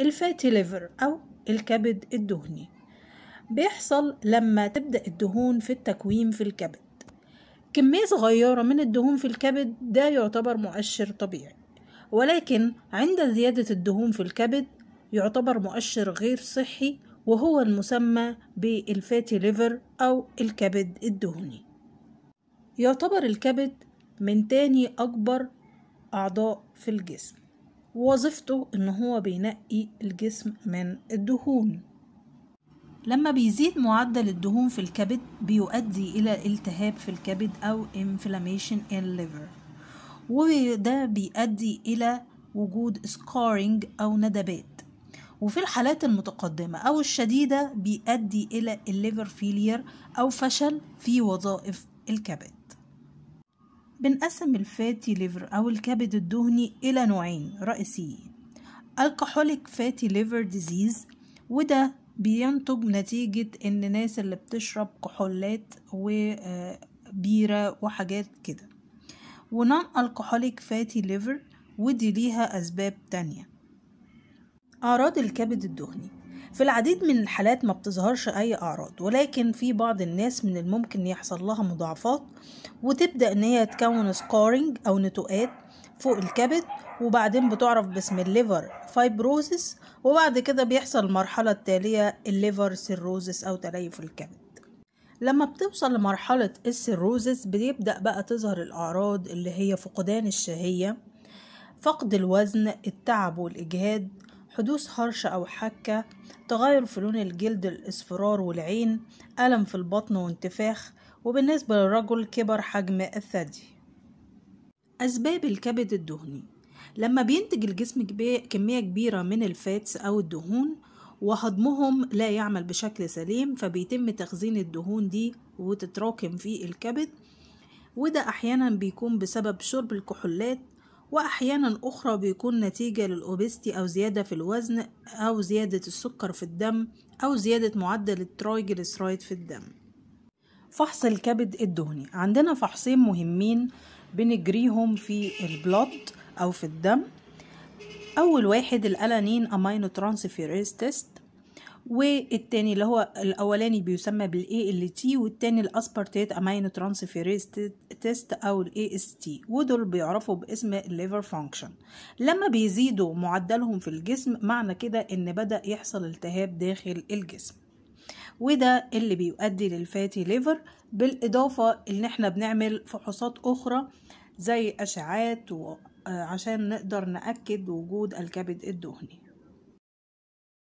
الفاتي ليفر أو الكبد الدهني بيحصل لما تبدأ الدهون في التكوين في الكبد كمية صغيرة من الدهون في الكبد ده يعتبر مؤشر طبيعي ولكن عند زيادة الدهون في الكبد يعتبر مؤشر غير صحي وهو المسمى بالفاتي ليفر أو الكبد الدهني يعتبر الكبد من تاني أكبر أعضاء في الجسم وظيفته ان هو بينقي الجسم من الدهون لما بيزيد معدل الدهون في الكبد بيؤدي الى التهاب في الكبد او inflammation in liver وده بيؤدي الى وجود scarring او ندبات وفي الحالات المتقدمة أو الشديدة بيؤدي إلى الليفر فيلير أو فشل في وظائف الكبد بنقسم الفاتي ليفر أو الكبد الدهني إلى نوعين رئيسيين الكحوليك فاتي ليفر ديزيز وده بينتج نتيجة إن الناس اللي بتشرب كحولات وبيرة آه، وحاجات كده ونون الكحوليك فاتي ليفر ودي ليها أسباب تانية أعراض الكبد الدهني في العديد من الحالات ما بتظهرش أي أعراض ولكن في بعض الناس من الممكن يحصل لها مضاعفات وتبدأ إن هي تكون سكارينج أو نتوءات فوق الكبد وبعدين بتعرف باسم الليفر فايبروزس وبعد كده بيحصل المرحلة التالية الليفر سيروزس أو تليف الكبد لما بتوصل لمرحلة السيروزس بيبدأ بقى تظهر الأعراض اللي هي فقدان الشهية فقد الوزن التعب والإجهاد حدوث هرش أو حكة تغير في لون الجلد الإصفرار والعين ألم في البطن وانتفاخ وبالنسبة للرجل كبر حجم الثدي أسباب الكبد الدهني لما بينتج الجسم كمية كبيرة من الفاتس أو الدهون وهضمهم لا يعمل بشكل سليم فبيتم تخزين الدهون دي وتتراكم في الكبد وده أحيانا بيكون بسبب شرب الكحولات وأحيانا أخرى بيكون نتيجة للأوبستي أو زيادة في الوزن أو زيادة السكر في الدم أو زيادة معدل الترايجليسرايد في الدم فحص الكبد الدهني عندنا فحصين مهمين بنجريهم في البلط أو في الدم أول واحد الألانين أمينو ترانسفيريز تيست والتاني اللي هو الاولاني بيسمى بالاي ال تي والتاني الاسبارتيت امين ترانسفيريز تيست او الاي اس تي ودول بيعرفوا باسم الليفر فانكشن لما بيزيدوا معدلهم في الجسم معنى كده ان بدا يحصل التهاب داخل الجسم وده اللي بيؤدي للفاتي ليفر بالاضافه ان احنا بنعمل فحوصات اخرى زي اشعاعات آه، عشان نقدر ناكد وجود الكبد الدهني